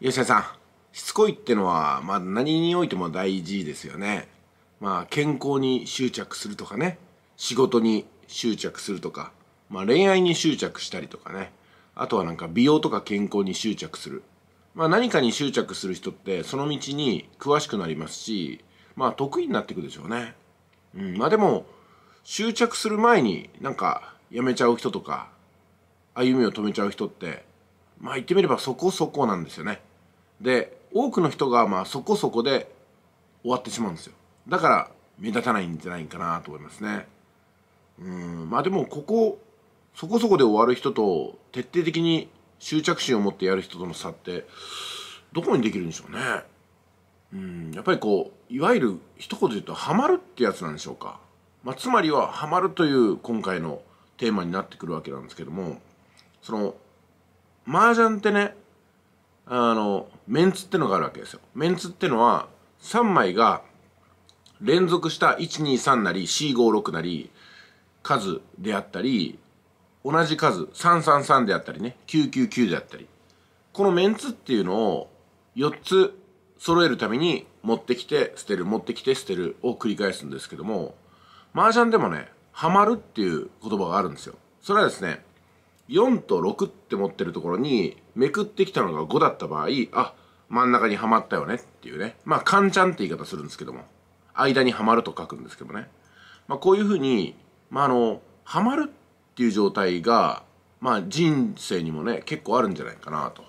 吉田さん、しつこいってのは、まあ、何においても大事ですよね。まあ、健康に執着するとかね、仕事に執着するとか、まあ、恋愛に執着したりとかね、あとはなんか美容とか健康に執着する。まあ、何かに執着する人って、その道に詳しくなりますし、まあ、得意になっていくでしょうね。うん、まあでも、執着する前になんかやめちゃう人とか、歩みを止めちゃう人って、まあ言ってみればそこそこなんですよね。で多くの人がまあそこそこで終わってしまうんですよだから目立たないんじゃないかなと思いますねうんまあでもここそこそこで終わる人と徹底的に執着心を持ってやる人との差ってどこにできるんでしょうねうんやっぱりこういわゆる一言で言うとハマるってやつなんでしょうか、まあ、つまりはハマるという今回のテーマになってくるわけなんですけどもその麻雀ってねあのメンツってのがあるわけですよメンツってのは3枚が連続した123なり456なり数であったり同じ数333であったりね999であったりこのメンツっていうのを4つ揃えるために持ってきて捨てる持ってきて捨てるを繰り返すんですけども麻雀でもねハマるっていう言葉があるんですよそれはですね4と6って持ってるところにめくってきたのが5だった場合あ真ん中にはまったよねっていうねまあ「カンちゃん」って言い方するんですけども間にはまると書くんですけどね、まあ、こういうふうに、まあ、あのはまるっていう状態が、まあ、人生にもね結構あるんじゃないかなと、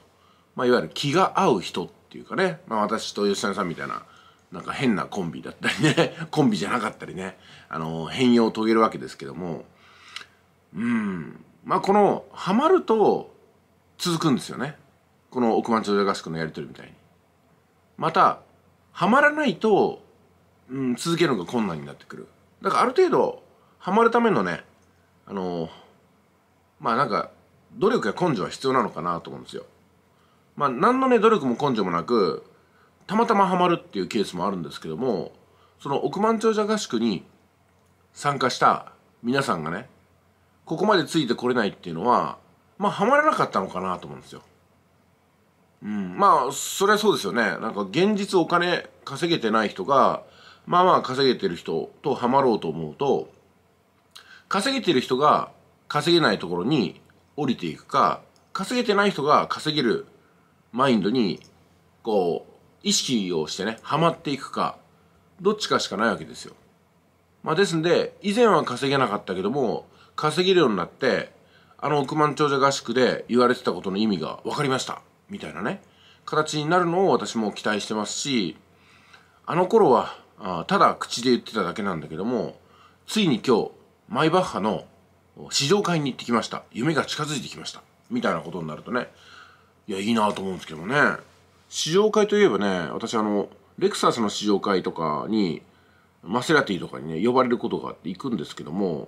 まあ、いわゆる気が合う人っていうかね、まあ、私と吉谷さんみたいななんか変なコンビだったりね コンビじゃなかったりねあの変容を遂げるわけですけどもうんまあこのハマると続くんですよねこの億万長者合宿のやり取りみたいにまたハマらないと、うん、続けるのが困難になってくるだからある程度ハマるためのねあのまあなんか努力や根性は必要なのかなと思うんですよまあ何のね努力も根性もなくたまたまハマるっていうケースもあるんですけどもその億万長者合宿に参加した皆さんがねここまでついてこれないっていうのは、まあ、ハらなかったのかなと思うんですよ。うん、まあ、それはそうですよね。なんか、現実お金稼げてない人が、まあまあ稼げてる人とハマろうと思うと、稼げてる人が稼げないところに降りていくか、稼げてない人が稼げるマインドに、こう、意識をしてね、ハマっていくか、どっちかしかないわけですよ。まあですんで、以前は稼げなかったけども、稼げるようになってあの億万長者合宿で言われてたことの意味が分かりましたみたいなね形になるのを私も期待してますしあの頃はあただ口で言ってただけなんだけどもついに今日マイバッハの試乗会に行ってきました夢が近づいてきましたみたいなことになるとねいやいいなと思うんですけどもね試乗会といえばね私あのレクサスの試乗会とかにマセラティとかにね呼ばれることがあって行くんですけども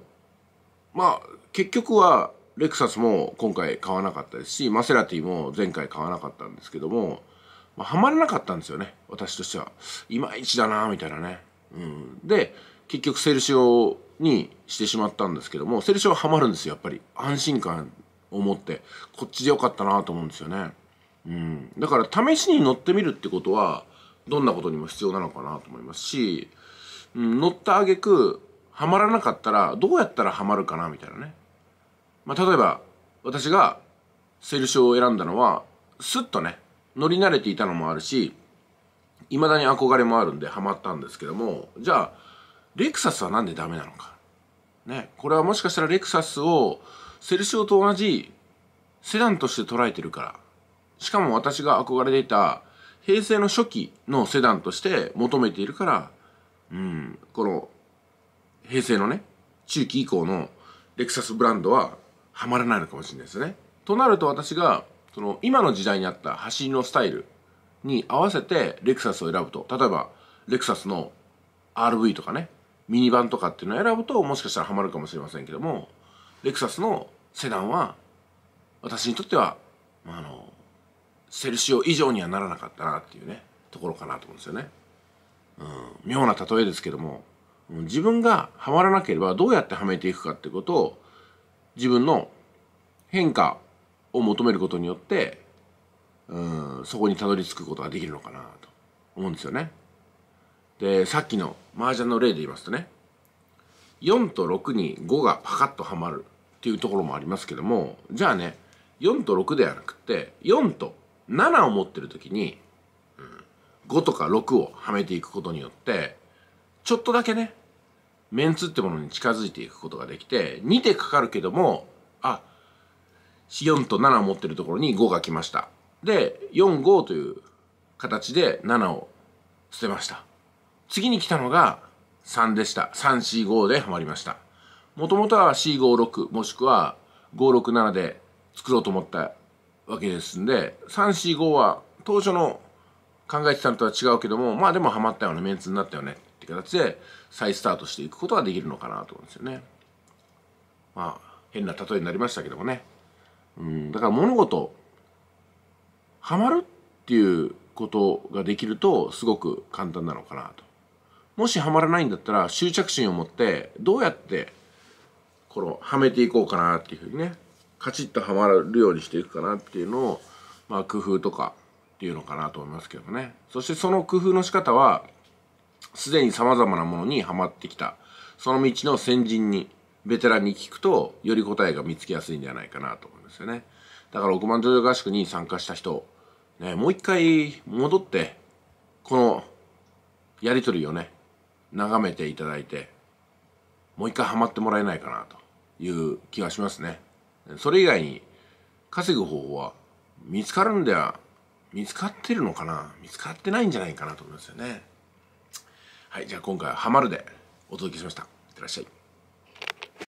まあ、結局は、レクサスも今回買わなかったですし、マセラティも前回買わなかったんですけども、まあ、はまらなかったんですよね、私としては。いまいちだなみたいなね。うん。で、結局セルシオにしてしまったんですけども、セルシオはまるんですよ、やっぱり。安心感を持って、こっちでよかったなと思うんですよね。うん。だから試しに乗ってみるってことは、どんなことにも必要なのかなと思いますし、うん、乗った挙句ハマらなかったらどうやったらハマるかなみたいなね、まあ、例えば私がセショーを選んだのはスッとね乗り慣れていたのもあるしいまだに憧れもあるんでハマったんですけどもじゃあレクサスは何でダメなのかねこれはもしかしたらレクサスをセルシオと同じセダンとして捉えてるからしかも私が憧れていた平成の初期のセダンとして求めているから、うん、この平成のね中期以降のレクサスブランドははまらないのかもしれないですね。となると私がその今の時代にあった走りのスタイルに合わせてレクサスを選ぶと例えばレクサスの RV とかねミニバンとかっていうのを選ぶともしかしたらハマるかもしれませんけどもレクサスのセダンは私にとっては、まあ、あのセルシオ以上にはならなかったなっていうねところかなと思うんですよね。うん、妙な例えですけども自分がはまらなければどうやってはめていくかってことを自分の変化を求めることによってうんそこにたどり着くことができるのかなと思うんですよね。でさっきの麻雀の例で言いますとね4と6に5がパカッとはまるっていうところもありますけどもじゃあね4と6ではなくって4と7を持ってる時に、うん、5とか6をはめていくことによってちょっとだけねメンツってものに近づいていくことができて2手かかるけどもあ4と7を持ってるところに5が来ましたで45という形で7を捨てました次に来たのが3でした345でハマりましたもともとは456もしくは567で作ろうと思ったわけですんで345は当初の考えてたのとは違うけどもまあでもハマったよねメンツになったよね形で再スタートしていくことができるのかなと思うんですよね。まあ変な例えになりましたけどもね。うんだから物事ハマるっていうことができるとすごく簡単なのかなと。もしハマらないんだったら執着心を持ってどうやってこのはめていこうかなっていうふうにねカチッとはまるようにしていくかなっていうのをまあ工夫とかっていうのかなと思いますけどねそしてその工夫の仕方はすでに様々なものにはまってきた、その道の先人に、ベテランに聞くと、より答えが見つけやすいんじゃないかなと思うんですよね。だから億万長者合宿に参加した人、ね、もう一回戻って、このやりとりをね、眺めていただいて、もう一回ハマってもらえないかなという気がしますね。それ以外に稼ぐ方法は見つかるんでは見つかってるのかな見つかってないんじゃないかなと思いますよね。はいじゃあ今回はハマるでお届けしましたいってらっしゃい